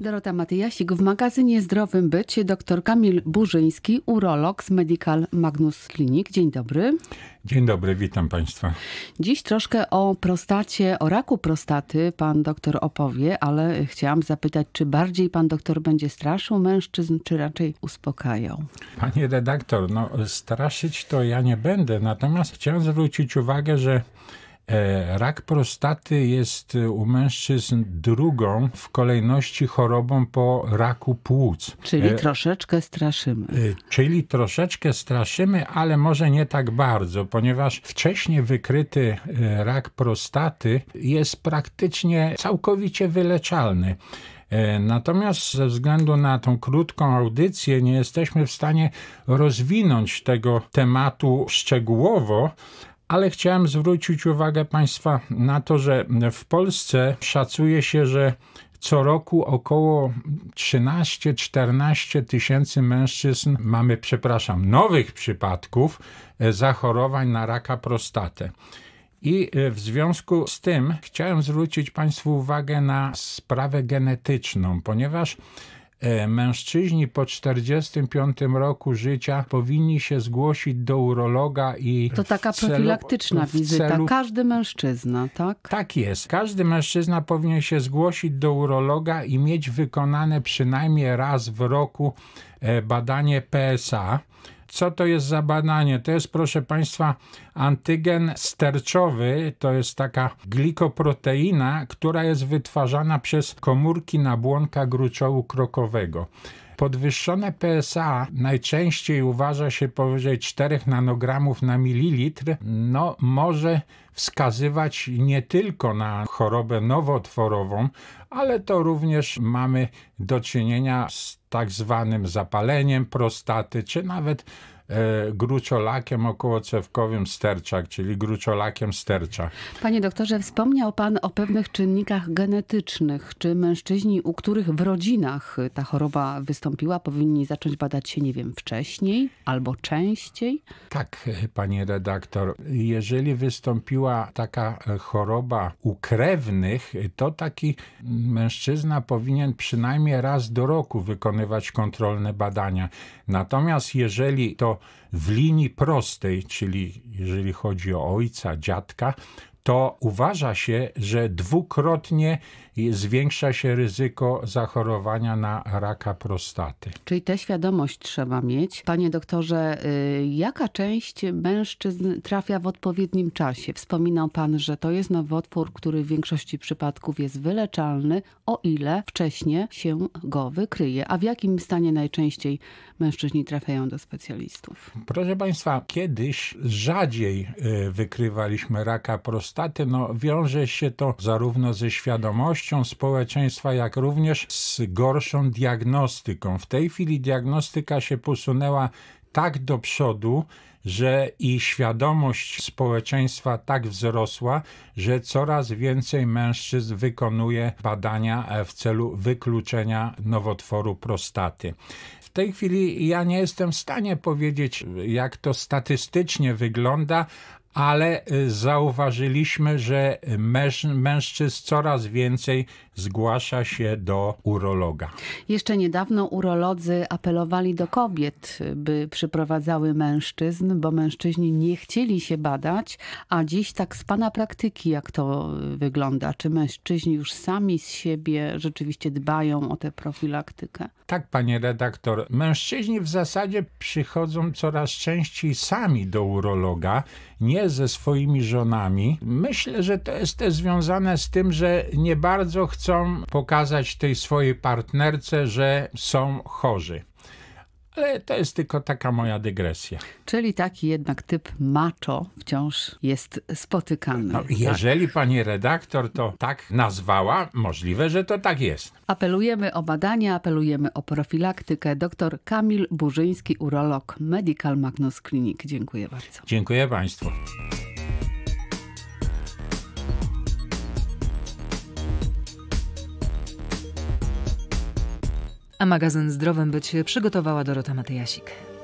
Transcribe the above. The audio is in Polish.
Dorota Matyjasik w magazynie Zdrowym Być, dr Kamil Burzyński, urolog z Medical Magnus Clinic. Dzień dobry. Dzień dobry, witam Państwa. Dziś troszkę o prostacie, o raku prostaty Pan doktor opowie, ale chciałam zapytać, czy bardziej Pan doktor będzie straszył mężczyzn, czy raczej uspokajał? Panie redaktor, no straszyć to ja nie będę, natomiast chciałem zwrócić uwagę, że E, rak prostaty jest e, u mężczyzn drugą w kolejności chorobą po raku płuc. Czyli e, troszeczkę straszymy. Czyli troszeczkę straszymy, ale może nie tak bardzo, ponieważ wcześniej wykryty rak prostaty jest praktycznie całkowicie wyleczalny. Natomiast ze względu na tą krótką audycję nie jesteśmy w stanie rozwinąć tego tematu szczegółowo, ale chciałem zwrócić uwagę Państwa na to, że w Polsce szacuje się, że co roku około 13-14 tysięcy mężczyzn mamy, przepraszam, nowych przypadków e, zachorowań na raka prostaty. I e, w związku z tym chciałem zwrócić Państwu uwagę na sprawę genetyczną, ponieważ E, mężczyźni po 45 roku życia powinni się zgłosić do urologa i. To taka celu, profilaktyczna wizyta. Celu... Każdy mężczyzna, tak? Tak jest. Każdy mężczyzna powinien się zgłosić do urologa i mieć wykonane przynajmniej raz w roku e, badanie PSA co to jest za badanie? To jest, proszę Państwa, antygen sterczowy, to jest taka glikoproteina, która jest wytwarzana przez komórki na błonka gruczołu krokowego. Podwyższone PSA najczęściej uważa się powyżej 4 nanogramów na mililitr, no może wskazywać nie tylko na chorobę nowotworową, ale to również mamy do czynienia z tak zwanym zapaleniem prostaty, czy nawet E, gruciolakiem okołocewkowym sterczak, czyli gruciolakiem stercza. Panie doktorze, wspomniał pan o pewnych czynnikach genetycznych. Czy mężczyźni, u których w rodzinach ta choroba wystąpiła, powinni zacząć badać się, nie wiem, wcześniej albo częściej? Tak, pani redaktor. Jeżeli wystąpiła taka choroba u krewnych, to taki mężczyzna powinien przynajmniej raz do roku wykonywać kontrolne badania. Natomiast jeżeli to w linii prostej, czyli jeżeli chodzi o ojca, dziadka, to uważa się, że dwukrotnie zwiększa się ryzyko zachorowania na raka prostaty. Czyli tę świadomość trzeba mieć. Panie doktorze, y, jaka część mężczyzn trafia w odpowiednim czasie? Wspominał pan, że to jest nowotwór, który w większości przypadków jest wyleczalny, o ile wcześniej się go wykryje. A w jakim stanie najczęściej mężczyźni trafiają do specjalistów? Proszę państwa, kiedyś rzadziej y, wykrywaliśmy raka prostaty warsztaty, no wiąże się to zarówno ze świadomością społeczeństwa, jak również z gorszą diagnostyką. W tej chwili diagnostyka się posunęła tak do przodu, że i świadomość społeczeństwa tak wzrosła, że coraz więcej mężczyzn wykonuje badania e, w celu wykluczenia nowotworu prostaty. W tej chwili ja nie jestem w stanie powiedzieć, jak to statystycznie wygląda, ale y, zauważyliśmy, że mężczyzn coraz więcej zgłasza się do urologa. Jeszcze niedawno urolodzy apelowali do kobiet, by przyprowadzały mężczyzn, bo mężczyźni nie chcieli się badać, a dziś tak z pana praktyki, jak to wygląda? Czy mężczyźni już sami z siebie rzeczywiście dbają o tę profilaktykę? Tak, panie redaktor. Mężczyźni w zasadzie przychodzą coraz częściej sami do urologa, nie ze swoimi żonami. Myślę, że to jest też związane z tym, że nie bardzo chcą chcą pokazać tej swojej partnerce, że są chorzy. Ale to jest tylko taka moja dygresja. Czyli taki jednak typ macho wciąż jest spotykany. No, tak? jeżeli tak? pani redaktor to tak nazwała, możliwe, że to tak jest. Apelujemy o badania, apelujemy o profilaktykę. Doktor Kamil Burzyński, urolog Medical Magnus Clinic. Dziękuję bardzo. Dziękuję państwu. a magazyn Zdrowym Być przygotowała Dorota Matyjasik.